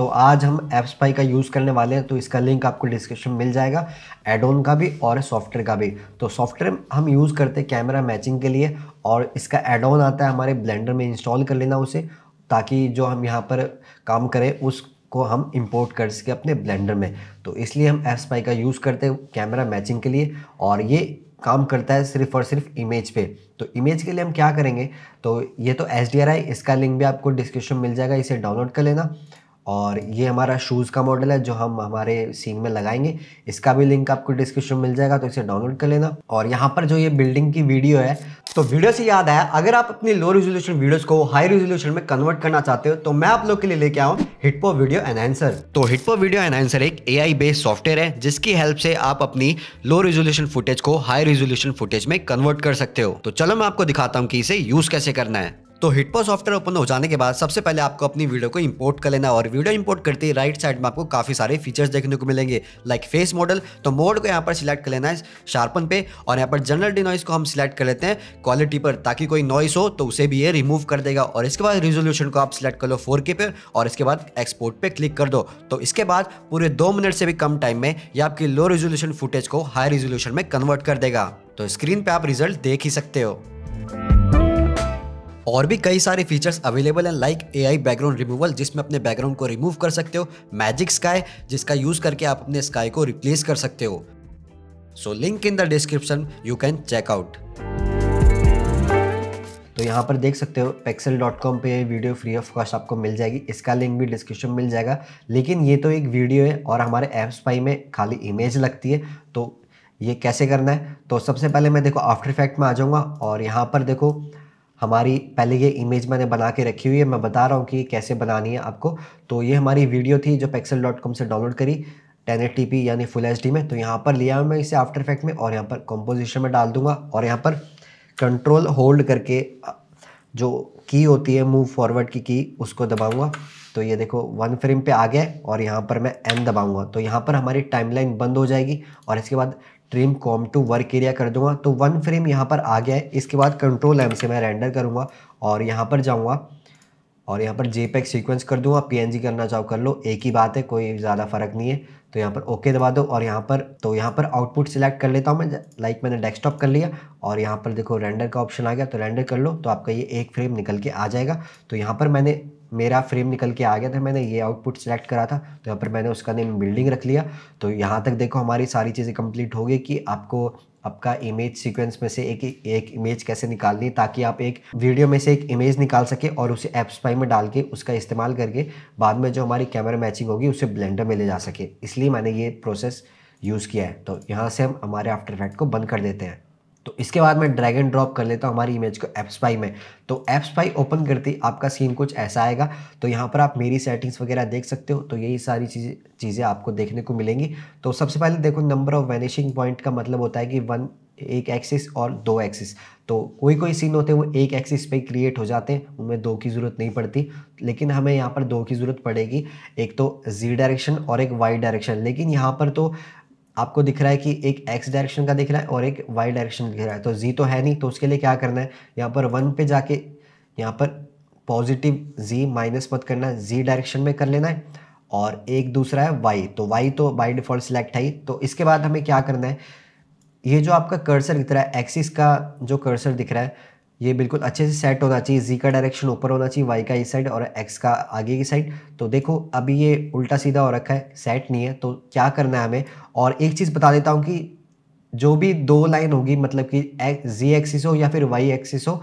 तो आज हम एप्सपाई का यूज़ करने वाले हैं तो इसका लिंक आपको डिस्क्रिप्शन मिल जाएगा एडोन का भी और सॉफ्टवेयर का भी तो सॉफ्टवेयर हम यूज़ करते हैं कैमरा मैचिंग के लिए और इसका एडोन आता है हमारे ब्लेंडर में इंस्टॉल कर लेना उसे ताकि जो हम यहाँ पर काम करें उसको हम इंपोर्ट कर सके अपने ब्लेंडर में तो इसलिए हम एप्सपाई का यूज़ करते हैं कैमरा मैचिंग के लिए और ये काम करता है सिर्फ और सिर्फ इमेज पे तो इमेज के लिए हम क्या करेंगे तो ये तो एच इसका लिंक भी आपको डिस्क्रिप्शन मिल जाएगा इसे डाउनलोड कर लेना और ये हमारा शूज़ का मॉडल है जो हम हमारे सीन में लगाएंगे इसका भी लिंक आपको डिस्क्रिप्शन में मिल जाएगा तो इसे डाउनलोड कर लेना और यहाँ पर जो ये बिल्डिंग की वीडियो है तो वीडियो से याद आया अगर आप अपनी लो रेजोल्यूशन वीडियोस को हाई रेजोल्यूशन में कन्वर्ट करना चाहते हो तो मैं आप लोग के लिए लेके आऊँ हिटपो वीडियो एनहेंसर तो हिटपो वीडियो एनहेंसर एक ए बेस्ड सॉफ्टवेयर है जिसकी हेल्प से आप अपनी लो रेजोल्यूशन फुटेज को हाई रेजोल्यूशन फुटेज में कन्वर्ट कर सकते हो तो चलो मैं आपको दिखाता हूँ कि इसे यूज कैसे करना है तो हिटपो सॉफ्टवेयर ओपन हो जाने के बाद सबसे पहले आपको अपनी वीडियो को इंपोर्ट कर लेना और वीडियो इंपोर्ट करते ही राइट साइड में आपको काफी सारे फीचर्स देखने को मिलेंगे लाइक फेस मॉडल तो मोड को यहाँ पर सिलेक्ट कर लेना है शार्पन पे और यहाँ पर जनरल डिनॉइस को हम सिलेक्ट कर लेते हैं क्वालिटी पर ताकि कोई नॉइस हो तो उसे भी ये रिमूव कर देगा और इसके बाद रिजोल्यूशन को आप सिलेक्ट कर लो फोर पे और इसके बाद एक्सपोर्ट पर क्लिक कर दो तो इसके बाद पूरे दो मिनट से भी कम टाइम में यह आपकी लो रेजोल्यूशन फुटेज को हाई रेजोल्यूशन में कन्वर्ट कर देगा तो स्क्रीन पे आप रिजल्ट देख ही सकते हो और भी कई सारे फीचर्स अवेलेबल हैं लाइक एआई बैकग्राउंड रिमूवल जिसमें अपने बैकग्राउंड को रिमूव कर सकते हो मैजिक स्काई जिसका यूज़ करके आप अपने स्काई को रिप्लेस कर सकते हो so link in the description you can check out तो यहाँ पर देख सकते हो पेक्सल डॉट कॉम पर वीडियो फ्री ऑफ कॉस्ट आपको मिल जाएगी इसका लिंक भी डिस्क्रिप्शन में मिल जाएगा लेकिन ये तो एक वीडियो है और हमारे एप्स पाई में खाली इमेज लगती है तो ये कैसे करना है तो सबसे पहले मैं देखो आफ्टर इफेक्ट में आ जाऊँगा और यहाँ पर देखो हमारी पहले ये इमेज मैंने बना के रखी हुई है मैं बता रहा हूँ कि कैसे बनानी है आपको तो ये हमारी वीडियो थी जो पैक्सल डॉट कॉम से डाउनलोड करी टेन यानी फुल एच में तो यहाँ पर लिया मैं इसे आफ्टर इफेक्ट में और यहाँ पर कंपोजिशन में डाल दूंगा और यहाँ पर कंट्रोल होल्ड करके जो की होती है मूव फॉरवर्ड की की उसको दबाऊंगा तो ये देखो वन फ्रेम पे आ गया और यहाँ पर मैं एन दबाऊंगा तो यहाँ पर हमारी टाइमलाइन बंद हो जाएगी और इसके बाद trim comp to work area कर दूंगा तो वन फ्रेम यहाँ पर आ गया है इसके बाद कंट्रोल एम से मैं रेंडर करूँगा और यहाँ पर जाऊँगा और यहाँ पर जेपैक सीक्वेंस कर दूँगा जी करना चाहो कर लो एक ही बात है कोई ज़्यादा फ़र्क नहीं है तो यहाँ पर ओके दबा दो और यहाँ पर तो यहाँ पर आउटपुट सिलेक्ट कर लेता हूँ मैं लाइक मैंने डेस्कटॉप कर लिया और यहाँ पर देखो रेंडर का ऑप्शन आ गया तो रेंडर कर लो तो आपका ये एक फ्रेम निकल के आ जाएगा तो यहाँ पर मैंने मेरा फ्रेम निकल के आ गया था मैंने ये आउटपुट सेलेक्ट करा था तो यहाँ पर मैंने उसका नेम बिल्डिंग रख लिया तो यहाँ तक देखो हमारी सारी चीज़ें कंप्लीट हो गई कि आपको आपका इमेज सीक्वेंस में से एक एक इमेज कैसे निकालनी ताकि आप एक वीडियो में से एक इमेज निकाल सके और उसे पाई में डाल के उसका इस्तेमाल करके बाद में जो हमारी कैमरा मैचिंग होगी उसे ब्लेंडर में ले जा सके इसलिए मैंने ये प्रोसेस यूज़ किया है तो यहाँ से हम हमारे आफ्टर इफेक्ट को बंद कर देते हैं तो इसके बाद मैं ड्रैग एंड ड्रॉप कर लेता हूँ हमारी इमेज को एप्सपाई में तो एप्सपाई ओपन करते ही आपका सीन कुछ ऐसा आएगा तो यहाँ पर आप मेरी सेटिंग्स वगैरह देख सकते हो तो यही सारी चीज़ें चीज़ें आपको देखने को मिलेंगी तो सबसे पहले देखो नंबर ऑफ वैनिशिंग पॉइंट का मतलब होता है कि वन एक एक्सिस और दो एक्सिस तो कोई कोई सीन होते हैं वो एक एक्सिस पे क्रिएट हो जाते हैं उनमें दो की ज़रूरत नहीं पड़ती लेकिन हमें यहाँ पर दो की ज़रूरत पड़ेगी एक तो जी डायरेक्शन और एक वाई डायरेक्शन लेकिन यहाँ पर तो आपको दिख रहा है कि एक एक्स डायरेक्शन का दिख रहा है और एक वाई डायरेक्शन दिख रहा है तो जी तो है नहीं तो उसके लिए क्या करना है यहाँ पर वन पे जाके यहाँ पर पॉजिटिव जी माइनस मत करना है जी डायरेक्शन में कर लेना है और एक दूसरा है वाई तो वाई तो बाई डिफ़ॉल्ट सिलेक्ट है ही तो इसके बाद हमें क्या करना है ये जो आपका कर्सर दिख रहा है एक्सिस का जो कर्सर दिख रहा है ये बिल्कुल अच्छे से सेट होना चाहिए जी का डायरेक्शन ऊपर होना चाहिए वाई का इस साइड और एक्स का आगे की साइड तो देखो अभी ये उल्टा सीधा हो रखा है सेट नहीं है तो क्या करना है हमें और एक चीज़ बता देता हूँ कि जो भी दो लाइन होगी मतलब कि जी एक्सिस हो या फिर वाई एक्सिस हो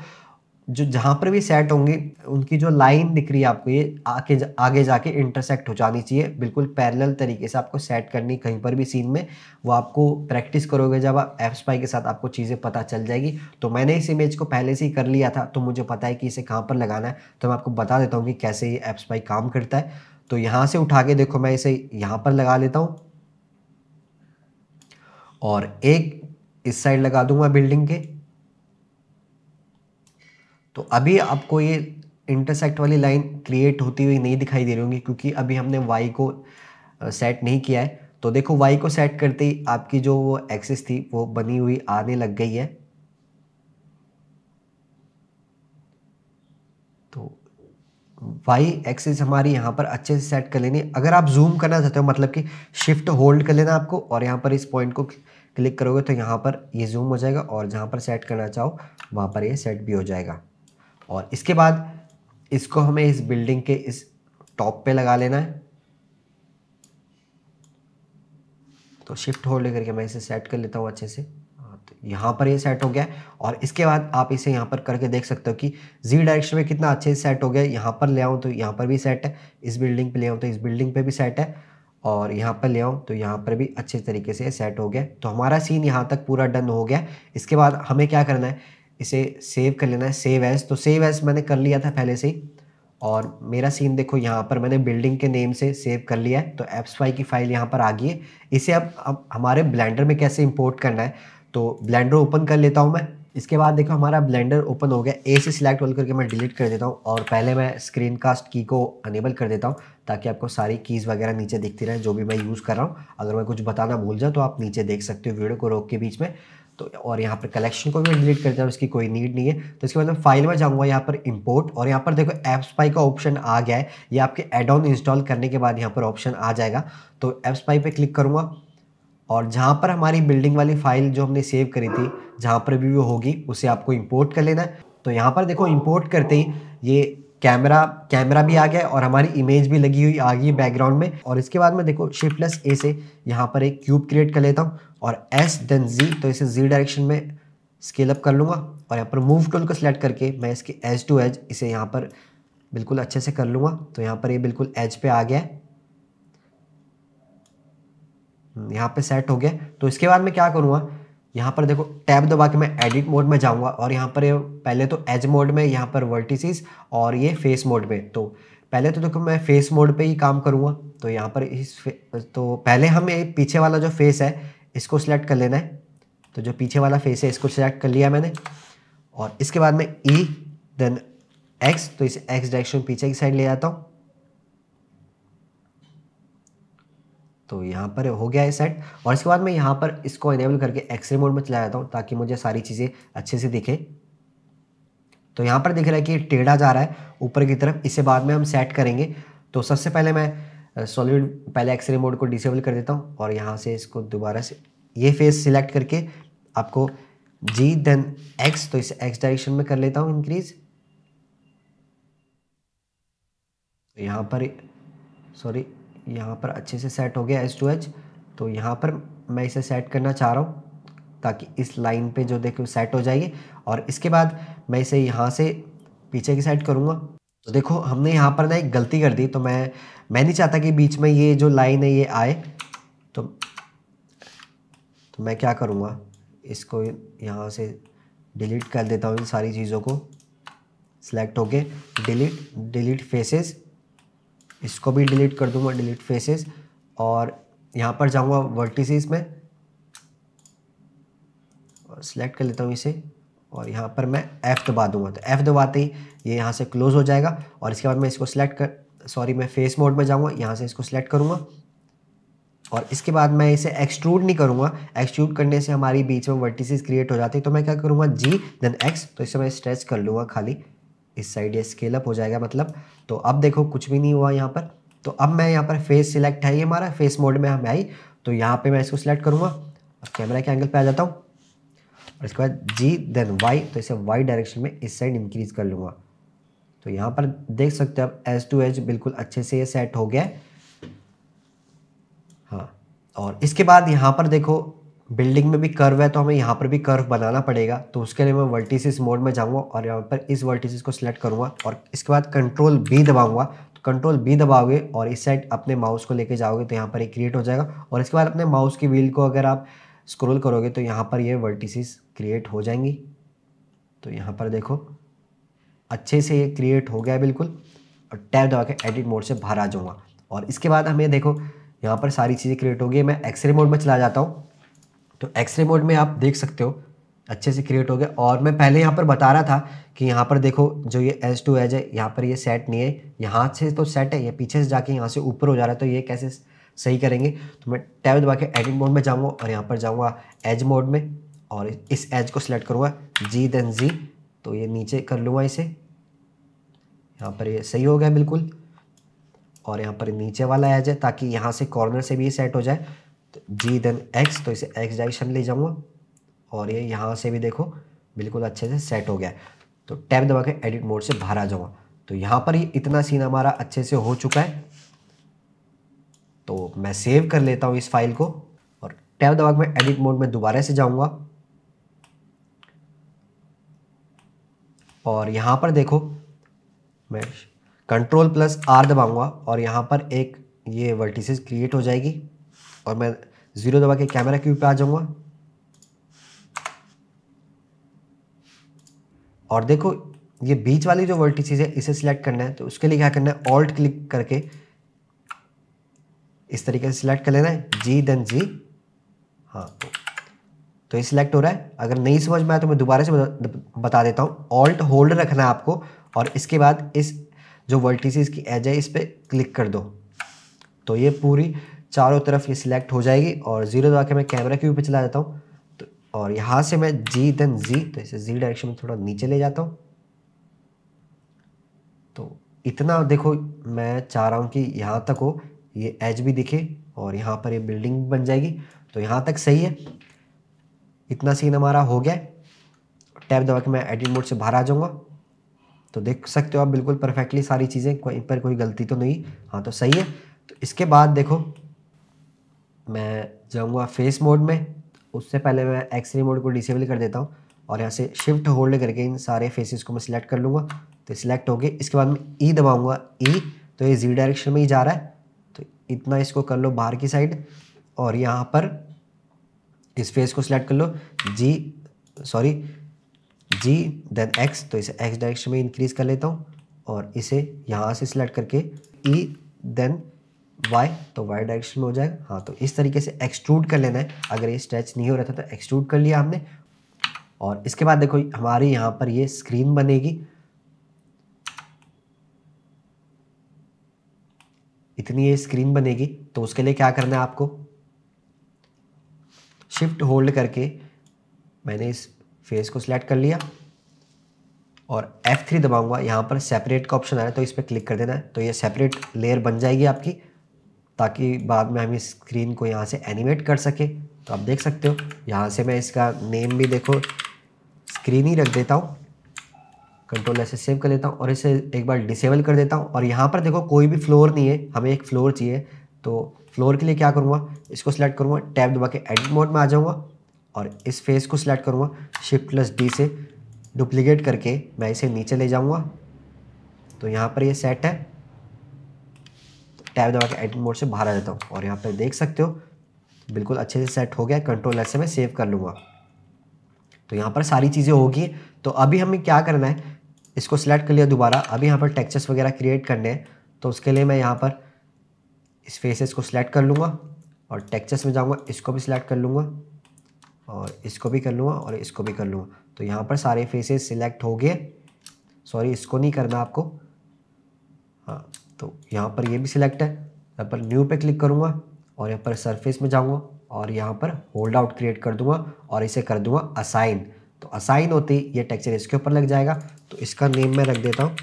जो जहाँ पर भी सेट होंगे उनकी जो लाइन दिख रही है आपको ये आके आगे जाके इंटरसेक्ट हो जानी चाहिए बिल्कुल पैरेलल तरीके से आपको सेट करनी कहीं पर भी सीन में वो आपको प्रैक्टिस करोगे जब आप एफ स्पाई के साथ आपको चीज़ें पता चल जाएगी तो मैंने इस इमेज को पहले से ही कर लिया था तो मुझे पता है कि इसे कहाँ पर लगाना है तो मैं आपको बता देता हूँ कि कैसे ये एफ स्पाई काम करता है तो यहाँ से उठा के देखो मैं इसे यहाँ पर लगा लेता हूँ और एक इस साइड लगा दूंगा बिल्डिंग के तो अभी आपको ये इंटरसेक्ट वाली लाइन क्रिएट होती हुई नहीं दिखाई दे रही होंगी क्योंकि अभी हमने वाई को सेट नहीं किया है तो देखो वाई को सेट करते ही आपकी जो वो एक्सिस थी वो बनी हुई आने लग गई है तो वाई एक्सिस हमारी यहाँ पर अच्छे से सेट कर लेनी अगर आप जूम करना चाहते हो मतलब कि शिफ्ट होल्ड कर लेना आपको और यहाँ पर इस पॉइंट को क्लिक करोगे तो यहाँ पर ये जूम हो जाएगा और जहाँ पर सेट करना चाहो वहाँ पर ये सेट भी हो जाएगा और इसके बाद इसको हमें इस बिल्डिंग के इस टॉप पे लगा लेना है तो शिफ्ट होल्ड लेकर के मैं इसे सेट कर लेता हूँ अच्छे से हाँ, तो यहाँ पर ये सेट हो गया है और इसके बाद आप इसे यहाँ पर करके देख सकते हो कि जी डायरेक्शन में कितना अच्छे से सेट हो गया यहाँ पर ले आऊँ तो यहाँ पर भी सेट है इस बिल्डिंग पे ले आऊँ तो इस बिल्डिंग पे भी सेट है और यहाँ पर ले आऊँ तो यहाँ पर भी अच्छे तरीके से सेट हो गया तो हमारा सीन यहाँ तक पूरा डन हो गया इसके बाद हमें क्या करना है इसे सेव कर लेना है सेव एज तो सेव एज मैंने कर लिया था पहले से ही और मेरा सीन देखो यहाँ पर मैंने बिल्डिंग के नेम से सेव कर लिया है तो एप्स वाई की फ़ाइल यहाँ पर आ गई है इसे अब अब हमारे ब्लेंडर में कैसे इंपोर्ट करना है तो ब्लेंडर ओपन कर लेता हूँ मैं इसके बाद देखो हमारा ब्लेंडर ओपन हो गया ए से सिलेक्ट होल करके मैं डिलीट कर देता हूँ और पहले मैं स्क्रीन कास्ट की को अनेबल कर देता हूँ ताकि आपको सारी कीज़ वगैरह नीचे दिखती रहें जो भी मैं यूज़ कर रहा हूँ अगर मैं कुछ बताना भूल जाऊँ तो आप नीचे देख सकते हो वीडियो को रोक के बीच में तो और यहाँ पर कलेक्शन को भी डिलीट कर दिया इसकी कोई नीड नहीं है तो इसके बाद मैं फाइल में जाऊँगा यहाँ पर इंपोर्ट और यहाँ पर देखो स्पाई का ऑप्शन आ गया है ये आपके एड ऑन इंस्टॉल करने के बाद यहाँ पर ऑप्शन आ जाएगा तो स्पाई पर क्लिक करूँगा और जहाँ पर हमारी बिल्डिंग वाली फाइल जो हमने सेव करी थी जहाँ पर भी वो होगी उसे आपको इम्पोर्ट कर लेना है तो यहाँ पर देखो इम्पोर्ट करते ही ये कैमरा कैमरा भी आ गया और हमारी इमेज भी लगी हुई आ गई बैकग्राउंड में और इसके बाद में देखो शिफ्ट प्लस ए से यहाँ पर एक क्यूब क्रिएट कर लेता हूँ और एस देन जी तो इसे जी डायरेक्शन में स्केल अप कर लूँगा और यहाँ पर मूव टूल को सिलेक्ट करके मैं इसके एज टू एज इसे यहाँ पर बिल्कुल अच्छे से कर लूँगा तो यहाँ पर ये यह बिल्कुल एज पे आ गया है हम्म, यहाँ पे सेट हो गया तो इसके बाद में क्या करूँगा यहाँ पर देखो टैब दबा के मैं एडिट मोड में जाऊँगा और यहाँ पर पहले तो एज मोड में यहाँ पर वर्टिसिस और ये फेस मोड में तो पहले तो देखो मैं फेस मोड पे ही काम करूँगा तो यहाँ पर इस तो पहले हम ये पीछे वाला जो फेस है इसको सिलेक्ट कर लेना है तो जो पीछे वाला फेस है इसको सिलेक्ट कर लिया मैंने और इसके बाद में ई देन एक्स तो इसे एक्स डायरेक्शन पीछे की साइड ले जाता हूँ तो यहाँ पर हो गया है सेट और इसके बाद मैं यहाँ पर इसको इनेबल करके एक्सरे मोड में चला जाता हूँ ताकि मुझे सारी चीज़ें अच्छे से दिखे तो यहाँ पर दिख रहा है कि टेढ़ा जा रहा है ऊपर की तरफ इसे बाद में हम सेट करेंगे तो सबसे पहले मैं सॉलिड पहले एक्सरे मोड को डिसेबल कर देता हूँ और यहाँ से इसको दोबारा से ये फेस सिलेक्ट करके आपको जी देन एक्स तो इसे एक्स डायरेक्शन में कर लेता हूँ इंक्रीज तो यहाँ पर सॉरी यहाँ पर अच्छे से सेट हो गया एच टू एच तो यहाँ पर मैं इसे सेट करना चाह रहा हूँ ताकि इस लाइन पे जो देखो सेट हो जाइए और इसके बाद मैं इसे यहाँ से पीछे की साइड करूँगा तो देखो हमने यहाँ पर ना एक गलती कर दी तो मैं मैं नहीं चाहता कि बीच में ये जो लाइन है ये आए तो तो मैं क्या करूँगा इसको यहाँ से डिलीट कर देता हूँ इन सारी चीज़ों को सिलेक्ट होके डिलीट डिलीट फेसेस इसको भी डिलीट कर दूंगा डिलीट फेसेस और यहाँ पर जाऊँगा वर्टिसेस में और सिलेक्ट कर लेता हूँ इसे और यहाँ पर मैं F दबा दूंगा तो F दबाते ही ये यहाँ से क्लोज़ हो जाएगा और इसके बाद मैं इसको सिलेक्ट कर सॉरी मैं फेस मोड में जाऊँगा यहाँ से इसको सिलेक्ट करूँगा और इसके बाद मैं इसे एक्सट्रूड नहीं करूँगा एक्सट्रूड करने से हमारी बीच में वर्टिसेस क्रिएट हो जाती है तो मैं क्या करूँगा जी देन एक्स तो इसे मैं स्ट्रेच कर लूँगा खाली इस साइड ये स्केल अप हो जाएगा मतलब तो अब देखो कुछ भी नहीं हुआ यहाँ पर तो अब मैं यहाँ पर फेस सिलेक्ट है ये हमारा फेस मोड में हम आई तो यहाँ पे मैं इसको सिलेक्ट करूँगा और कैमरा के एंगल पे आ जाता हूँ और इसके बाद जी देन वाई तो इसे वाई डायरेक्शन में इस साइड इंक्रीज कर लूँगा तो यहाँ पर देख सकते हो अब एज टू एज बिल्कुल अच्छे से ये सेट हो गया हाँ और इसके बाद यहाँ पर देखो बिल्डिंग में भी कर्व है तो हमें यहाँ पर भी कर्व बनाना पड़ेगा तो उसके लिए मैं वर्टिसिस मोड में जाऊँगा और यहाँ पर इस वर्टिसिस को सिलेक्ट करूँगा और इसके बाद कंट्रोल बी दबाऊँगा तो कंट्रोल बी दबाओगे और इस साइड अपने माउस को लेके जाओगे तो यहाँ पर ये क्रिएट हो जाएगा और इसके बाद अपने माउस की व्हील को अगर आप स्क्रोल करोगे तो यहाँ पर ये वर्टिसिस क्रिएट हो जाएंगी तो यहाँ पर देखो अच्छे से ये क्रिएट हो गया बिल्कुल और टैब दबा के एडिट मोड से बाहर आ जाऊँगा और इसके बाद हमें देखो यहाँ पर सारी चीज़ें क्रिएट होगी मैं एक्सरे मोड में चला जाता हूँ तो एक्सरे मोड में आप देख सकते हो अच्छे से क्रिएट हो गया और मैं पहले यहाँ पर बता रहा था कि यहाँ पर देखो जो ये एज टू एज है यहाँ पर ये सेट नहीं है यहाँ से तो सेट है ये पीछे से जाके यहाँ से ऊपर हो जा रहा है तो ये कैसे सही करेंगे तो मैं टैब दबा के एडिट मोड में जाऊँगा और यहाँ पर जाऊँगा एज मोड में और इस एज को सिलेक्ट करूँगा जी देन जी तो ये नीचे कर लूँगा इसे यहाँ पर ये सही हो गया बिल्कुल और यहाँ पर नीचे वाला एज है ताकि यहाँ से कॉर्नर से भी सेट हो जाए जी देन एक्स तो इसे एक्स डायरेक्शन ले जाऊँगा और ये यहाँ से भी देखो बिल्कुल अच्छे से सेट हो गया तो टैब दबा के एडिट मोड से बाहर आ जाऊँगा तो यहाँ पर ही इतना सीन हमारा अच्छे से हो चुका है तो मैं सेव कर लेता हूँ इस फाइल को और टैब दबा के मैं एडिट मोड में दोबारा से जाऊँगा और यहाँ पर देखो मैं कंट्रोल प्लस आर दबाऊँगा और यहाँ पर एक ये वर्टिसेस क्रिएट हो जाएगी और मैं ज़ीरो दबा के कैमरा क्यू पे आ जाऊँगा और देखो ये बीच वाली जो चीज है इसे सिलेक्ट करना है तो उसके लिए क्या करना है ऑल्ट क्लिक करके इस तरीके से सिलेक्ट कर लेना है जी देन जी हाँ तो, तो ये सिलेक्ट हो रहा है अगर नहीं समझ में आया तो मैं दोबारा से बता देता हूँ ऑल्ट होल्ड रखना है आपको और इसके बाद इस जो वर्टिसेस की एज है इस पर क्लिक कर दो तो ये पूरी चारों तरफ ये सिलेक्ट हो जाएगी और जीरो दबा के मैं कैमरा के ऊपर चला जाता हूँ तो और यहाँ से मैं जी देन जी तो इसे जी डायरेक्शन में थोड़ा नीचे ले जाता हूँ तो इतना देखो मैं चाह रहा हूँ कि यहाँ तक हो ये एज भी दिखे और यहाँ पर ये बिल्डिंग बन जाएगी तो यहाँ तक सही है इतना सीन हमारा हो गया टैब दबा के मैं एडिट मोड से बाहर आ जाऊँगा तो देख सकते हो आप बिल्कुल परफेक्टली सारी चीज़ें कोई पर कोई गलती तो नहीं हाँ तो सही है तो इसके बाद देखो मैं जाऊँगा फेस मोड में उससे पहले मैं एक्सरे मोड को डिसेबल कर देता हूँ और यहाँ से शिफ्ट होल्ड करके इन सारे फेसेस को मैं सिलेक्ट कर लूँगा तो सिलेक्ट हो गए इसके बाद मैं ई e दबाऊँगा ई e, तो ये जी डायरेक्शन में ही जा रहा है तो इतना इसको कर लो बाहर की साइड और यहाँ पर इस फेस को सिलेक्ट कर लो Z sorry Z then X तो इसे एक्स डायरेक्शन में इंक्रीज़ कर लेता हूँ और इसे यहाँ से सिलेक्ट करके ई e, देन वाई तो वाई डायरेक्शन में हो जाएगा हाँ तो इस तरीके से एक्सट्रूड कर लेना है अगर ये स्ट्रेच नहीं हो रहा था तो एक्सट्रूड कर लिया हमने और इसके बाद देखो हमारे यहाँ पर ये स्क्रीन बनेगी इतनी ये स्क्रीन बनेगी तो उसके लिए क्या करना है आपको शिफ्ट होल्ड करके मैंने इस फेस को सिलेक्ट कर लिया और F3 दबाऊंगा यहाँ पर सेपरेट का ऑप्शन आ रहा है तो इस पर क्लिक कर देना है तो ये सेपरेट लेयर बन जाएगी आपकी ताकि बाद में हम इस स्क्रीन को यहाँ से एनिमेट कर सके तो आप देख सकते हो यहाँ से मैं इसका नेम भी देखो स्क्रीन ही रख देता हूँ कंट्रोल ऐसे सेव कर लेता हूँ और इसे एक बार डिसेबल कर देता हूँ और यहाँ पर देखो कोई भी फ्लोर नहीं है हमें एक फ्लोर चाहिए तो फ्लोर के लिए क्या करूँगा इसको सिलेक्ट करूँगा टैब दबा के एडिट मोड में आ जाऊँगा और इस फेस को सिलेक्ट करूँगा शिफ्ट प्लस डी से डुप्लीकेट करके मैं इसे नीचे ले जाऊँगा तो यहाँ पर ये यह सेट है टैब दबा के एडिट मोड से बाहर आ जाता हूँ और यहाँ पर देख सकते हो बिल्कुल अच्छे से सेट हो गया कंट्रोल ऐसे मैं सेव कर लूँगा तो यहाँ पर सारी चीज़ें होगी तो अभी हमें क्या करना है इसको सिलेक्ट कर लिया दोबारा अभी यहाँ पर टेक्चर्स वगैरह क्रिएट करने हैं तो उसके लिए मैं यहाँ पर इस फेसेस को सिलेक्ट कर लूँगा और टेक्चर्स में जाऊँगा इसको भी सिलेक्ट कर लूँगा और इसको भी कर लूँगा और इसको भी कर लूँगा तो यहाँ पर सारे फेसेस सिलेक्ट हो गए सॉरी इसको नहीं करना आपको हाँ तो यहाँ पर ये भी सिलेक्ट है यहाँ पर न्यू पे क्लिक करूँगा और यहाँ पर सरफेस में जाऊँगा और यहाँ पर होल्ड आउट क्रिएट कर दूँगा और इसे कर दूँगा असाइन तो असाइन होते ही ये टेक्चर इसके ऊपर लग जाएगा तो इसका नेम मैं रख देता हूँ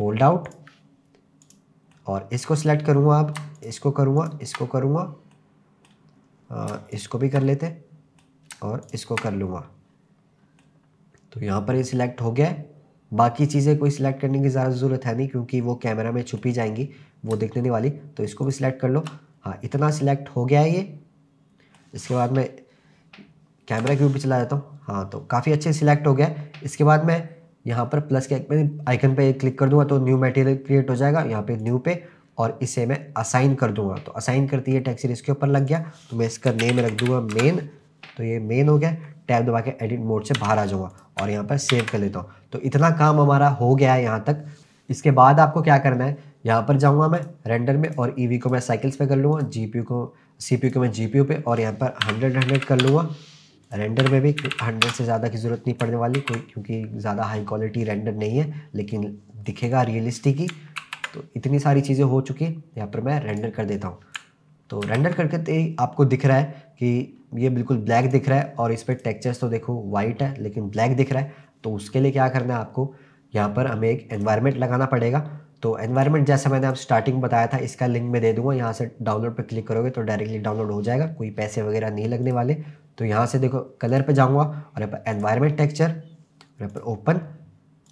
होल्ड आउट और इसको सिलेक्ट करूँगा अब इसको करूँगा इसको करूँगा इसको भी कर लेते और इसको कर लूँगा तो यहाँ पर ये सिलेक्ट हो गया है बाकी चीज़ें कोई सिलेक्ट करने की ज़्यादा ज़रूरत है नहीं क्योंकि वो कैमरा में छुपी जाएंगी वो देखने नहीं वाली तो इसको भी सिलेक्ट कर लो हाँ इतना सिलेक्ट हो गया है ये इसके बाद मैं कैमरा के ऊपर चला जाता हूँ हाँ तो काफ़ी अच्छे सिलेक्ट हो गया इसके बाद मैं यहाँ पर प्लस के आइकन पर क्लिक कर दूँगा तो न्यू मटेरियल क्रिएट हो जाएगा यहाँ पर न्यू पे और इसे मैं असाइन कर दूंगा तो असाइन करती है टैक्सी इसके ऊपर लग गया तो मैं इसका नेम रख दूंगा मेन तो ये मेन हो गया टैब दबा के एडिट मोड से बाहर आ जाऊँगा और यहाँ पर सेव कर लेता हूँ तो इतना काम हमारा हो गया है यहाँ तक इसके बाद आपको क्या करना है यहाँ पर जाऊँगा मैं रेंडर में और ई e को मैं साइकिल्स पर कर लूँगा जी को सी को मैं जी पे और यहाँ पर हंड्रेड हंड्रेड कर लूँगा रेंडर में भी हंड्रेड से ज़्यादा की ज़रूरत नहीं पड़ने वाली कोई क्योंकि ज़्यादा हाई क्वालिटी रेंडर नहीं है लेकिन दिखेगा रियलिस्टिक ही तो इतनी सारी चीज़ें हो चुकी यहाँ पर मैं रेंडर कर देता हूँ तो रेंडर करके तो आपको दिख रहा है कि ये बिल्कुल ब्लैक दिख रहा है और इस पर टेक्चर्स तो देखो वाइट है लेकिन ब्लैक दिख रहा है तो उसके लिए क्या करना है आपको यहाँ पर हमें एक एनवायरनमेंट लगाना पड़ेगा तो एनवायरनमेंट जैसा मैंने आप स्टार्टिंग बताया था इसका लिंक मैं दे दूंगा यहाँ से डाउनलोड पर क्लिक करोगे तो डायरेक्टली डाउनलोड हो जाएगा कोई पैसे वगैरह नहीं लगने वाले तो यहाँ से देखो कलर पर जाऊँगा और यहाँ पर एनवायरमेंट टेक्चर और यहाँ पर ओपन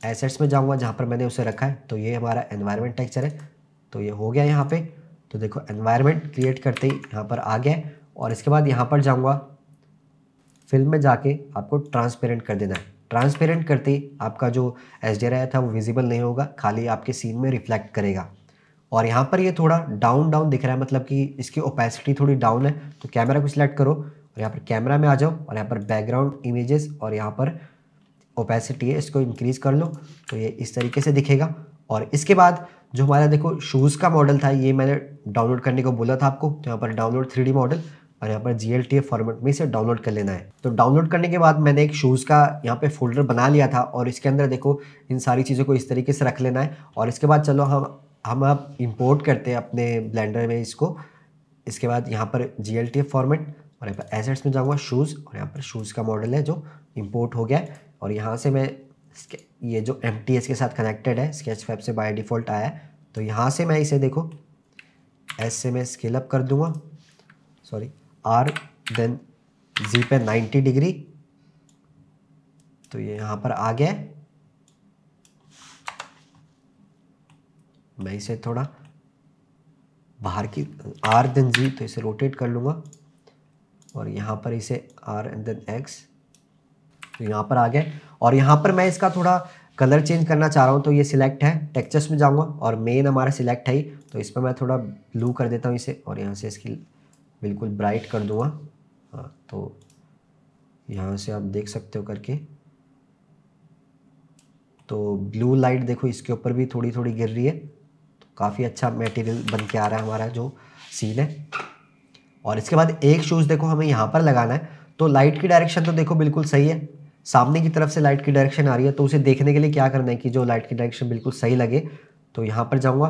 एसेट्स में जाऊँगा जहाँ पर मैंने उसे रखा है तो ये हमारा एनवायरमेंट टेक्चर है तो ये हो गया यहाँ पर तो देखो एनवायरमेंट क्रिएट करते ही यहाँ पर आ गया और इसके बाद यहाँ पर जाऊँगा फिल्म में जाके आपको ट्रांसपेरेंट कर देना है ट्रांसपेरेंट करते आपका जो एस आया था वो विजिबल नहीं होगा खाली आपके सीन में रिफ्लेक्ट करेगा और यहाँ पर ये थोड़ा डाउन डाउन दिख रहा है मतलब कि इसकी ओपेसिटी थोड़ी डाउन है तो कैमरा को सिलेक्ट करो और यहाँ पर कैमरा में आ जाओ और यहाँ पर बैकग्राउंड इमेजेस और यहाँ पर ओपेसिटी है इसको इंक्रीज़ कर लो तो ये इस तरीके से दिखेगा और इसके बाद जो हमारा देखो शूज़ का मॉडल था ये मैंने डाउनलोड करने को बोला था आपको तो यहाँ पर डाउनलोड थ्री मॉडल और यहाँ पर जी फॉर्मेट में इसे डाउनलोड कर लेना है तो डाउनलोड करने के बाद मैंने एक शूज़ का यहाँ पे फोल्डर बना लिया था और इसके अंदर देखो इन सारी चीज़ों को इस तरीके से रख लेना है और इसके बाद चलो हम हम अब इम्पोर्ट करते हैं अपने ब्लेंडर में इसको इसके बाद यहाँ पर जी फॉर्मेट और यहाँ पर एसेट्स में जाऊँगा शूज़ और यहाँ पर शूज़ का मॉडल है जो इम्पोर्ट हो गया और यहाँ से मैं ये जो एम के साथ कनेक्टेड है स्केच फैप से बाई डिफ़ॉल्ट आया है तो यहाँ से मैं इसे देखो एस से मैं स्केल अप कर दूँगा सॉरी आर देन जी पे 90 डिग्री तो ये यहाँ पर आ गया मैं इसे थोड़ा बाहर की आर देन जी तो इसे रोटेट कर लूँगा और यहाँ पर इसे आर एंड देन एक्स तो यहाँ पर आ गया और यहाँ पर मैं इसका थोड़ा कलर चेंज करना चाह रहा हूँ तो ये सिलेक्ट है टेक्चर्स में जाऊँगा और मेन हमारा सिलेक्ट है ही तो इस पर मैं थोड़ा ब्लू कर देता हूँ इसे और यहाँ से इसकी बिल्कुल ब्राइट कर दूँगा हाँ तो यहाँ से आप देख सकते हो करके तो ब्लू लाइट देखो इसके ऊपर भी थोड़ी थोड़ी गिर रही है तो काफ़ी अच्छा मटेरियल बन के आ रहा है हमारा जो सीन है और इसके बाद एक शूज़ देखो हमें यहाँ पर लगाना है तो लाइट की डायरेक्शन तो देखो बिल्कुल सही है सामने की तरफ से लाइट की डायरेक्शन आ रही है तो उसे देखने के लिए क्या करना है कि जो लाइट की डायरेक्शन बिल्कुल सही लगे तो यहाँ पर जाऊँगा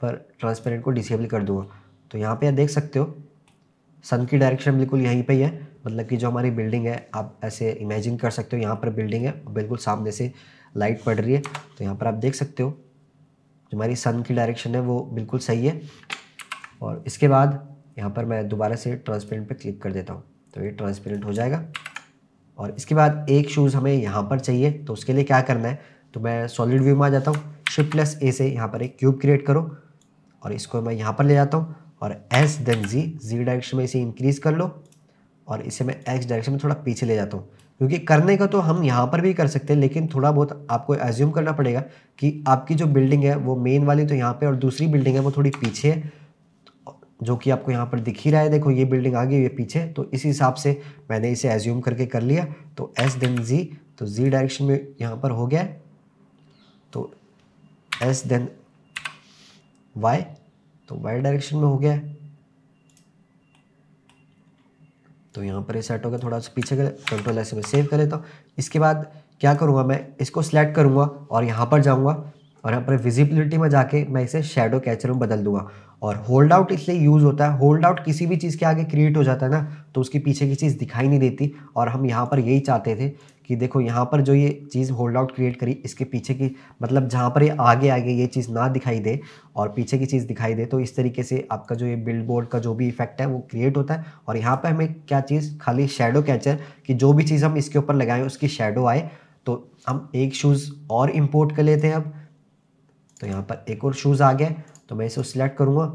पर ट्रांसपेरेंट को डिसेबल कर दूँगा तो यहाँ पर देख सकते हो सन की डायरेक्शन बिल्कुल यहीं पे ही है मतलब कि जो हमारी बिल्डिंग है आप ऐसे इमेजिन कर सकते हो यहाँ पर बिल्डिंग है बिल्कुल सामने से लाइट पड़ रही है तो यहाँ पर आप देख सकते हो जो हमारी सन की डायरेक्शन है वो बिल्कुल सही है और इसके बाद यहाँ पर मैं दोबारा से ट्रांसपेरेंट पर क्लिक कर देता हूँ तो ये ट्रांसपेरेंट हो जाएगा और इसके बाद एक शूज़ हमें यहाँ पर चाहिए तो उसके लिए क्या करना है तो मैं सॉलिड व्यू में आ जाता हूँ शिफ्ट प्लस ए से यहाँ पर एक क्यूब क्रिएट करो और इसको मैं यहाँ पर ले जाता हूँ और S then Z Z direction में इसे इंक्रीज कर लो और इसे मैं एक्स डायरेक्शन में थोड़ा पीछे ले जाता हूँ क्योंकि करने का तो हम यहाँ पर भी कर सकते हैं लेकिन थोड़ा बहुत आपको एज्यूम करना पड़ेगा कि आपकी जो बिल्डिंग है वो मेन वाली तो यहाँ पे और दूसरी बिल्डिंग है वो थोड़ी पीछे है जो कि आपको यहाँ पर दिख ही रहा है देखो ये बिल्डिंग आगे ये पीछे तो इस हिसाब से मैंने इसे एज्यूम करके कर लिया तो एस देन जी तो जी डायरेक्शन में यहाँ पर हो गया तो एस देन वाई तो वाई डायरेक्शन में हो गया तो यहाँ पर ये सेट हो गया थोड़ा सा पीछे कंट्रोल ऐसे में सेव कर लेता हूँ इसके बाद क्या करूँगा मैं इसको सिलेक्ट करूँगा और यहाँ पर जाऊँगा और यहाँ पर विजिबिलिटी में जाके मैं इसे शेडो कैचर में बदल दूंगा और होल्ड आउट इसलिए यूज़ होता है होल्ड आउट किसी भी चीज़ के आगे क्रिएट हो जाता है ना तो उसके पीछे की चीज़ दिखाई नहीं देती और हम यहाँ पर यही चाहते थे कि देखो यहाँ पर जो ये चीज़ होल्ड आउट क्रिएट करी इसके पीछे की मतलब जहाँ पर ये आगे आगे ये चीज़ ना दिखाई दे और पीछे की चीज़ दिखाई दे तो इस तरीके से आपका जो ये बिल्ड बोर्ड का जो भी इफेक्ट है वो क्रिएट होता है और यहाँ पर हमें क्या चीज़ खाली शेडो कैचर कि जो भी चीज़ हम इसके ऊपर लगाएं उसकी शेडो आए तो हम एक शूज़ और इम्पोर्ट कर लेते हैं अब तो यहाँ पर एक और शूज़ आ गया तो मैं इसे सिलेक्ट करूँगा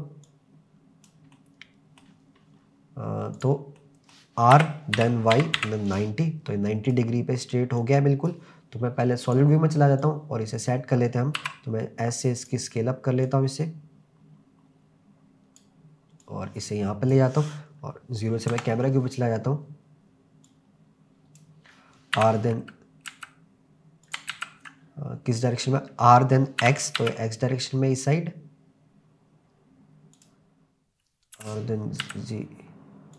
तो आर देन वाई देन 90 तो ये 90 डिग्री पे स्ट्रेट हो गया है बिल्कुल तो मैं पहले सॉलिड व्यू में चला जाता हूँ और इसे सेट कर लेते हैं हम तो मैं ऐसे इसकी स्केल अप कर लेता हूँ इसे और इसे यहाँ पर ले जाता हूँ और ज़ीरो से मैं कैमरा के ऊपर चला जाता हूँ आर देन किस डायरेक्शन में आर देन एक्स तो एक्स डायरेक्शन में इस साइड और देन जी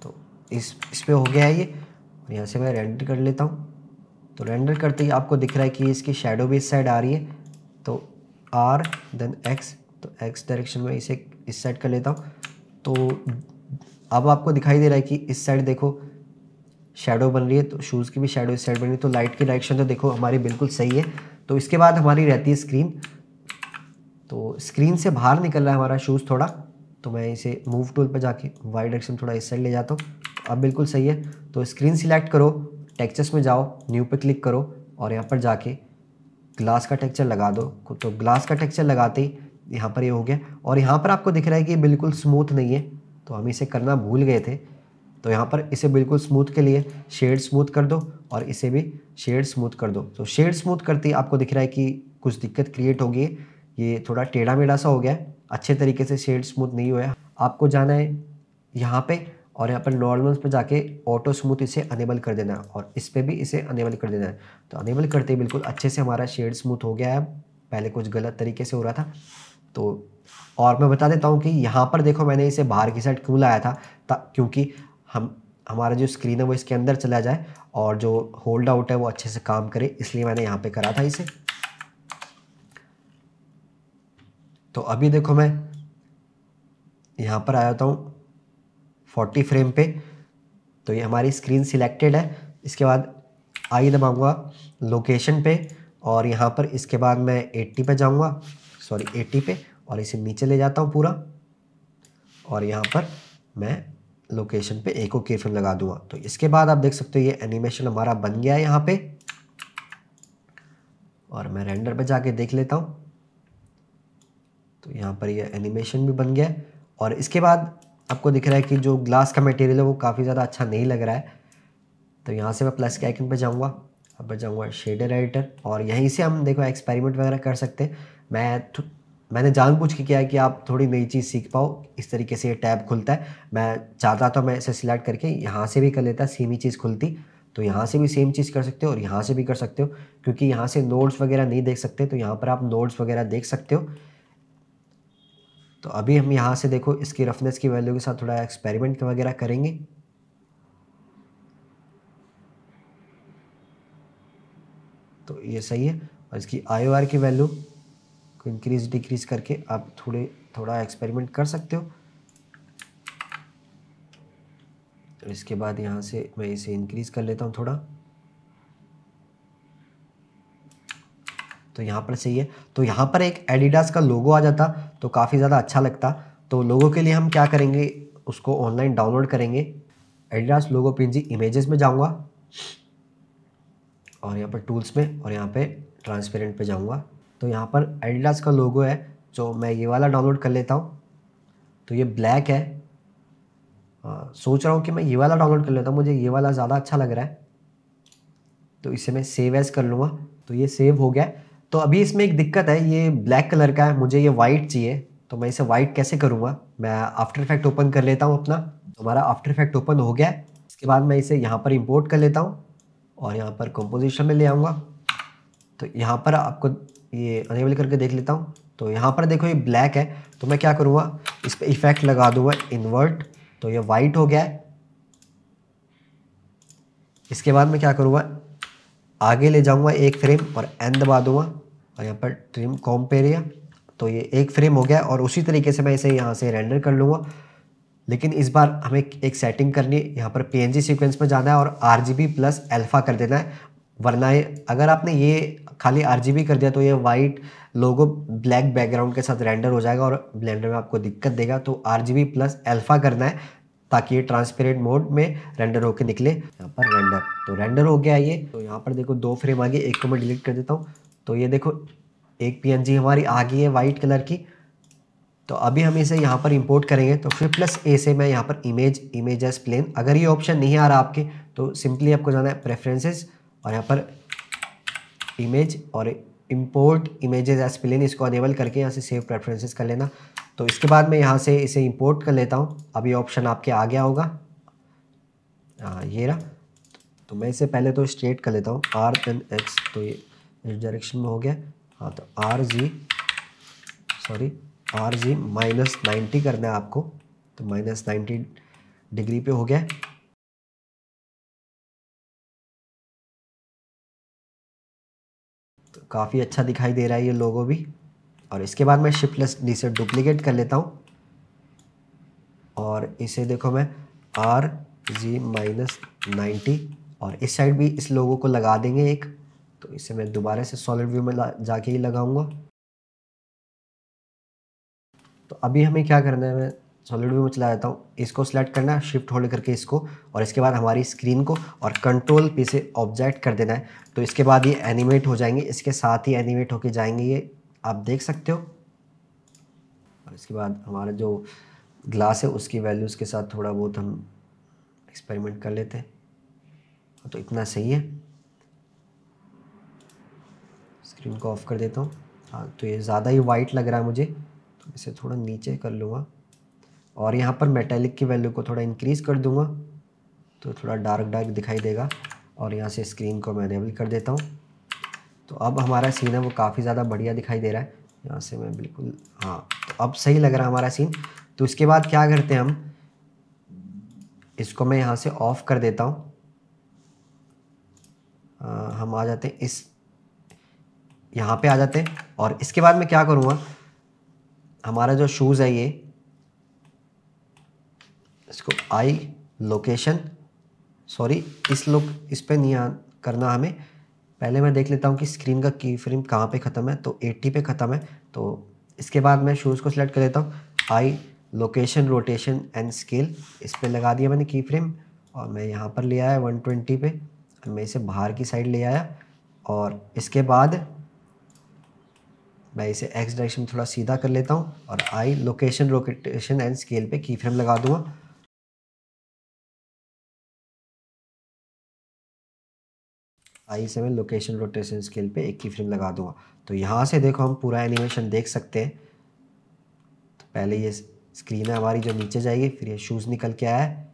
तो इस इस पर हो गया है ये और यहाँ से मैं रेंडर कर लेता हूँ तो रेंडर करते ही आपको दिख रहा है कि इसकी शेडो भी इस साइड आ रही है तो आर देन एक्स तो एक्स डायरेक्शन में इसे इस साइड कर लेता हूँ तो अब आपको दिखाई दे रहा है कि इस साइड देखो शेडो बन रही है तो शूज़ की भी शेडो इस साइड बन रही है तो लाइट की डायरेक्शन तो देखो हमारी बिल्कुल सही है तो इसके बाद हमारी रहती है स्क्रीन तो स्क्रीन से बाहर निकल रहा है हमारा शूज़ थोड़ा तो मैं इसे मूव टूल पर जाके वाई डायरेक्शन थोड़ा इस साइड ले जाता हूँ अब बिल्कुल सही है तो स्क्रीन सिलेक्ट करो टेक्चर्स में जाओ न्यू पे क्लिक करो और यहाँ पर जाके ग्लास का टेक्चर लगा दो तो ग्लास का टेक्चर लगाते ही यहाँ पर ये यह हो गया और यहाँ पर आपको दिख रहा है कि बिल्कुल स्मूथ नहीं है तो हम इसे करना भूल गए थे तो यहाँ पर इसे बिल्कुल स्मूथ के लिए शेड स्मूथ कर दो और इसे भी शेड स्मूथ कर दो तो शेड स्मूथ करते ही आपको दिख रहा है कि कुछ दिक्कत क्रिएट होगी ये थोड़ा टेढ़ा मेढ़ा सा हो गया है अच्छे तरीके से शेड स्मूथ नहीं हुआ आपको जाना है यहाँ पे और यहाँ पर नॉर्मल्स पे जाके ऑटो स्मूथ इसे अनेबल कर देना है और इस पर भी इसे अनेबल कर देना है तो अनेबल करते ही बिल्कुल अच्छे से हमारा शेड स्मूथ हो गया है पहले कुछ गलत तरीके से हो रहा था तो और मैं बता देता हूँ कि यहाँ पर देखो मैंने इसे बाहर की साइड क्यों लाया था क्योंकि हम हमारा जो स्क्रीन है वो इसके अंदर चला जाए और जो होल्ड आउट है वो अच्छे से काम करे इसलिए मैंने यहाँ पर करा था इसे तो अभी देखो मैं यहाँ पर आया था हूँ फोर्टी फ्रेम पे तो ये हमारी स्क्रीन सिलेक्टेड है इसके बाद आई दबाऊँगा लोकेशन पे और यहाँ पर इसके बाद मैं एट्टी पे जाऊँगा सॉरी एट्टी पे और इसे नीचे ले जाता हूँ पूरा और यहाँ पर मैं लोकेशन पे एक ओके फिल्म लगा दूंगा तो इसके बाद आप देख सकते हो ये एनिमेशन हमारा बन गया है यहाँ पे और मैं रेंडर पे जाके देख लेता हूँ तो यहाँ पर ये एनिमेशन भी बन गया और इसके बाद आपको दिख रहा है कि जो ग्लास का मटेरियल है वो काफ़ी ज़्यादा अच्छा नहीं लग रहा है तो यहाँ से मैं प्लस के आइकन पर जाऊँगा अब मैं जाऊँगा शेडर एडिटर और यहीं से हम देखो एक्सपेरिमेंट वगैरह कर सकते हैं मैं मैंने जानबूझ के किया है कि आप थोड़ी नई चीज़ सीख पाओ इस तरीके से ये टैब खुलता है मैं चाहता तो मैं इसे सिलेक्ट करके यहाँ से भी कर लेता सेम ही चीज़ खुलती तो यहाँ से भी सेम चीज़ कर सकते हो और यहाँ से भी कर सकते हो क्योंकि यहाँ से नोट्स वगैरह नहीं देख सकते तो यहाँ पर आप नोट्स वगैरह देख सकते हो तो अभी हम यहाँ से देखो इसकी रफनेस की वैल्यू के साथ थोड़ा एक्सपेरिमेंट वगैरह करेंगे तो ये सही है और इसकी आई की वैल्यू को इंक्रीज डिक्रीज करके आप थोड़े थोड़ा एक्सपेरिमेंट कर सकते हो और इसके बाद यहाँ से मैं इसे इंक्रीज़ कर लेता हूँ थोड़ा तो यहाँ पर सही है तो यहाँ पर एक एडिडास का लोगो आ जाता तो काफ़ी ज़्यादा अच्छा लगता तो लोगों के लिए हम क्या करेंगे उसको ऑनलाइन डाउनलोड करेंगे एडिडास लोगो पिंजी इमेजेस में जाऊँगा और यहाँ पर टूल्स में और यहाँ पर ट्रांसपेरेंट पर जाऊँगा तो यहाँ पर एडिडास का लोगो है जो मैं ये वाला डाउनलोड कर लेता हूँ तो ये ब्लैक है आ, सोच रहा हूँ कि मैं ये वाला डाउनलोड कर लेता हूँ मुझे ये वाला ज़्यादा अच्छा लग रहा है तो इसे मैं सेव एज़ कर लूँगा तो ये सेव हो गया है तो अभी इसमें एक दिक्कत है ये ब्लैक कलर का है मुझे ये वाइट चाहिए तो मैं इसे वाइट कैसे करूँगा मैं आफ्टर इफेक्ट ओपन कर लेता हूँ अपना हमारा आफ्टर इफेक्ट ओपन हो गया है इसके बाद मैं इसे यहाँ पर इम्पोर्ट कर लेता हूँ और यहाँ पर कंपोजिशन में ले आऊँगा तो यहाँ पर आपको ये अनेबल करके देख लेता हूँ तो यहाँ पर देखो ये ब्लैक है तो मैं क्या करूँगा इस पर इफेक्ट लगा दूँगा इन्वर्ट तो ये वाइट हो गया है इसके बाद मैं क्या करूँगा आगे ले जाऊँगा एक फ्रेम और एन दबा दूँगा और यहाँ पर ट्रिम कॉम एरिया तो ये एक फ्रेम हो गया और उसी तरीके से मैं इसे यहाँ से रेंडर कर लूँगा लेकिन इस बार हमें एक सेटिंग करनी है यहाँ पर पी सीक्वेंस में जाना है और आर प्लस एल्फ़ा कर देना है वरना ये अगर आपने ये खाली आर कर दिया तो ये वाइट लोगो ब्लैक बैकग्राउंड के साथ रेंडर हो जाएगा और ब्लेंडर में आपको दिक्कत देगा तो आर प्लस एल्फ़ा करना है ताकि ये ट्रांसपेरेंट मोड में रेंडर होकर निकले यहाँ पर रेंडर तो रेंडर हो गया ये तो यहाँ पर देखो दो फ्रेम आ गए एक को मैं डिलीट कर देता हूँ तो ये देखो एक पी हमारी आ गई है वाइट कलर की तो अभी हम इसे यहाँ पर इंपोर्ट करेंगे तो फिर प्लस ए से मैं यहाँ पर इमेज इमेज एस प्लेन अगर ये ऑप्शन नहीं आ रहा आपके तो सिंपली आपको जाना है प्रेफरेंसेस और यहाँ पर इमेज और इम्पोर्ट इमेजेस एस प्लेन इसको अनेबल करके यहाँ से सेव प्रेफरेंसेस कर लेना तो इसके बाद मैं यहाँ से इसे इंपोर्ट कर लेता हूँ अभी ऑप्शन आपके आ गया होगा हाँ ये रहा तो मैं इसे पहले तो स्ट्रेट कर लेता हूँ आर एन एक्स तो ये इस डायरेक्शन में हो गया हाँ तो R Z sorry R Z minus ninety करना है आपको तो माइनस नाइन्टी डिग्री पे हो गया तो काफ़ी अच्छा दिखाई दे रहा है ये लोगों भी और इसके बाद मैं शिपलेस डी से डुप्लीकेट कर लेता हूँ और इसे देखो मैं आर जी माइनस नाइन्टी और इस साइड भी इस लोगों को लगा देंगे एक तो इसे मैं दोबारा से सॉलिड व्यू में जाके ही लगाऊंगा तो अभी हमें क्या करना है मैं सॉलिड व्यू में चला जाता हूँ इसको सेलेक्ट करना है शिफ्ट होल्ड करके इसको और इसके बाद हमारी स्क्रीन को और कंट्रोल पी से ऑब्जेक्ट कर देना है तो इसके बाद ये एनिमेट हो जाएंगे इसके साथ ही एनिमेट होके जाएंगे ये आप देख सकते हो और इसके बाद हमारा जो ग्लास है उसकी वैल्यूज़ के साथ थोड़ा बहुत हम एक्सपेरिमेंट कर लेते हैं तो इतना सही है स्क्रीन को ऑफ कर देता हूँ हाँ तो ये ज़्यादा ही वाइट लग रहा है मुझे तो इसे थोड़ा नीचे कर लूँगा और यहाँ पर मेटेलिक की वैल्यू को थोड़ा इंक्रीज़ कर दूँगा तो थोड़ा डार्क डार्क दिखाई देगा और यहाँ से स्क्रीन को मैं इनेबल कर देता हूँ तो अब हमारा सीन है वो काफ़ी ज़्यादा बढ़िया दिखाई दे रहा है यहाँ से मैं बिल्कुल हाँ तो अब सही लग रहा है हमारा सीन तो उसके बाद क्या करते हैं हम इसको मैं यहाँ से ऑफ़ कर देता हूँ हम आ जाते हैं इस यहाँ पे आ जाते हैं और इसके बाद मैं क्या करूँगा हमारा जो शूज़ है ये इसको आई लोकेशन सॉरी इस लुक इस पर नहीं करना हमें पहले मैं देख लेता हूँ कि स्क्रीन का की फ्रेम कहाँ पे ख़त्म है तो 80 पे ख़त्म है तो इसके बाद मैं शूज़ को सिलेक्ट कर लेता हूँ I location rotation and scale इस पर लगा दिया मैंने की फ्रेम और मैं यहाँ पर ले आया 120 पे मैं इसे बाहर की साइड ले आया और इसके बाद मैं इसे एक्स डायरेक्शन थोड़ा सीधा कर लेता हूँ और I location rotation and scale पर की फ्रेम लगा दूँगा I seven location rotation scale पे एक ही फ्रेम लगा दूंगा तो यहाँ से देखो हम पूरा एनिमेशन देख सकते हैं तो पहले ये स्क्रीन है हमारी जो नीचे जाएगी फिर ये शूज़ निकल के आया है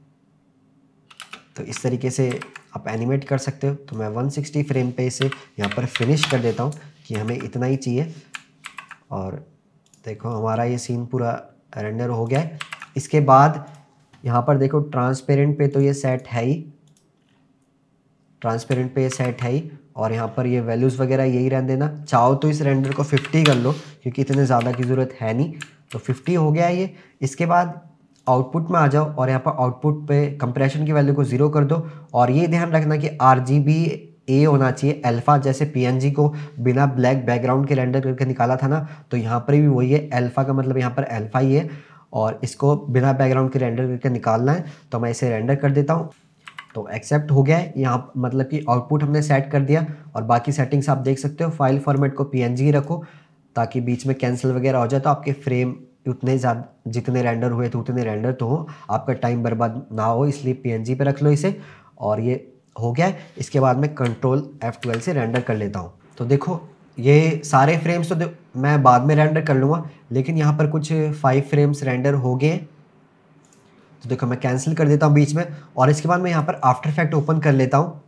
तो इस तरीके से आप एनिमेट कर सकते हो तो मैं 160 फ्रेम पे इसे यहाँ पर फिनिश कर देता हूँ कि हमें इतना ही चाहिए और देखो हमारा ये सीन पूरा रेंडर हो गया है इसके बाद यहाँ पर देखो ट्रांसपेरेंट पे तो ये सेट है ही ट्रांसपेरेंट पे ये सेट है ही और यहाँ पर ये वैल्यूज़ वगैरह यही रहने देना चाहो तो इस रेंडर को 50 कर लो क्योंकि इतने ज़्यादा की ज़रूरत है नहीं तो 50 हो गया ये इसके बाद आउटपुट में आ जाओ और यहाँ पर आउटपुट पे कंप्रेशन की वैल्यू को ज़ीरो कर दो और ये ध्यान रखना कि आर ए होना चाहिए अल्फ़ा जैसे पी को बिना ब्लैक बैकग्राउंड के रेंडर करके निकाला था ना तो यहाँ पर भी वही है अल्फ़ा का मतलब यहाँ पर अल्फ़ा ही है और इसको बिना बैकग्राउंड के रेंडर करके निकालना है तो मैं इसे रेंडर कर देता हूँ तो एक्सेप्ट हो गया है यहाँ मतलब कि आउटपुट हमने सेट कर दिया और बाकी सेटिंग्स आप देख सकते हो फाइल फॉर्मेट को पी रखो ताकि बीच में कैंसिल वगैरह हो जाए तो आपके फ्रेम उतने ज़्यादा जितने रेंडर हुए थे उतने रेंडर तो हो आपका टाइम बर्बाद ना हो इसलिए पी पे रख लो इसे और ये हो गया है इसके बाद मैं कंट्रोल एफ से रेंडर कर लेता हूँ तो देखो ये सारे फ्रेम्स तो मैं बाद में रेंडर कर लूँगा लेकिन यहाँ पर कुछ फाइव फ्रेम्स रेंडर हो गए तो देखो मैं कैंसिल कर देता हूँ बीच में और इसके बाद मैं यहाँ पर आफ्टर इफेक्ट ओपन कर लेता हूँ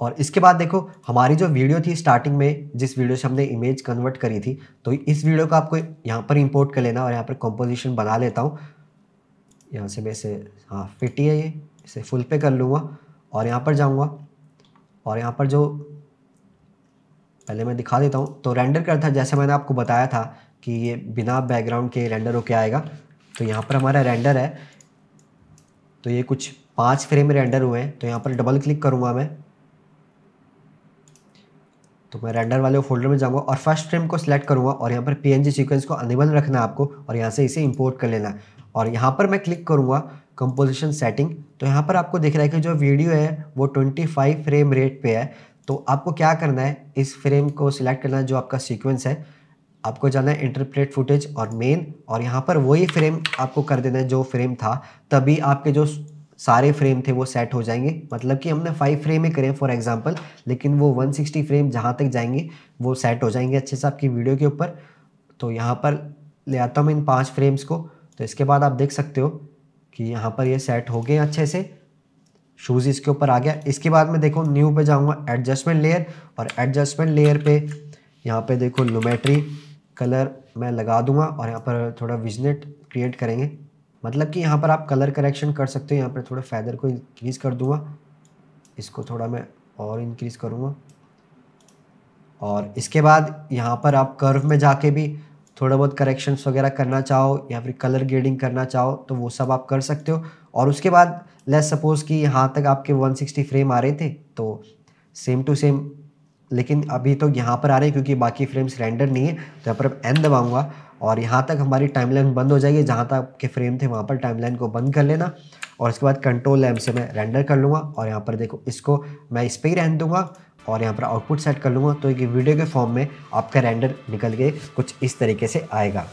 और इसके बाद देखो हमारी जो वीडियो थी स्टार्टिंग में जिस वीडियो से हमने इमेज कन्वर्ट करी थी तो इस वीडियो को आपको यहाँ पर इम्पोर्ट कर लेना और यहाँ पर कंपोजिशन बना लेता हूँ यहाँ से मैं इसे हाँ फिटी है ये इसे फुल पे कर लूँगा और यहाँ पर जाऊँगा और यहाँ पर जो पहले मैं दिखा देता हूँ तो रेंडर करता जैसे मैंने आपको बताया था कि ये बिना बैकग्राउंड के रेंडर होके आएगा तो यहाँ पर हमारा रेंडर है तो ये कुछ पांच फ्रेम रेंडर हुए हैं तो यहाँ पर डबल क्लिक करूँगा मैं तो मैं रेंडर वाले फोल्डर में जाऊँगा और फर्स्ट फ्रेम को सिलेक्ट करूँगा और यहाँ पर पी सीक्वेंस को अनेबल रखना है आपको और यहाँ से इसे इम्पोर्ट कर लेना है और यहाँ पर मैं क्लिक करूँगा कंपोजिशन सेटिंग तो यहाँ पर आपको दिख रहा है कि जो वीडियो है वो 25 फ्रेम रेट पे है तो आपको क्या करना है इस फ्रेम को सिलेक्ट करना है जो आपका सीक्वेंस है आपको जाना है इंटरप्रेट फुटेज और मेन और यहाँ पर वही फ्रेम आपको कर देना है जो फ्रेम था तभी आपके जो सारे फ्रेम थे वो सेट हो जाएंगे मतलब कि हमने फाइव फ्रेम ही करे फॉर एग्जांपल लेकिन वो 160 फ्रेम जहाँ तक जाएंगे वो सेट हो जाएंगे अच्छे से आपकी वीडियो के ऊपर तो यहाँ पर ले आता हूँ इन पाँच फ्रेम्स को तो इसके बाद आप देख सकते हो कि यहाँ पर ये सेट हो गए अच्छे से शूज़ इसके ऊपर आ गया इसके बाद मैं देखो न्यू पर जाऊँगा एडजस्टमेंट लेयर और एडजस्टमेंट लेयर पर यहाँ पे देखो लोमेट्री कलर मैं लगा दूंगा और यहाँ पर थोड़ा विजनेट क्रिएट करेंगे मतलब कि यहाँ पर आप कलर करेक्शन कर सकते हो यहाँ पर थोड़ा फैदर को इंक्रीज़ कर दूंगा इसको थोड़ा मैं और इंक्रीज़ करूँगा और इसके बाद यहाँ पर आप कर्व में जाके भी थोड़ा बहुत करेक्शंस वगैरह करना चाहो या फिर कलर ग्रेडिंग करना चाहो तो वो सब आप कर सकते हो और उसके बाद लेस सपोज़ कि यहाँ तक आपके 160 फ्रेम आ रहे थे तो सेम टू सेम लेकिन अभी तो यहाँ पर आ रहे हैं क्योंकि बाकी फ्रेम सिलेंडर नहीं है तो यहाँ पर एन दबाऊँगा और यहाँ तक हमारी टाइमलाइन बंद हो जाएगी जहाँ तक के फ्रेम थे वहाँ पर टाइमलाइन को बंद कर लेना और उसके बाद कंट्रोल एम से मैं रेंडर कर लूँगा और यहाँ पर देखो इसको मैं इस पर ही रहन दूँगा और यहाँ पर आउटपुट सेट कर लूँगा तो एक वीडियो के फॉर्म में आपका रेंडर निकल के कुछ इस तरीके से आएगा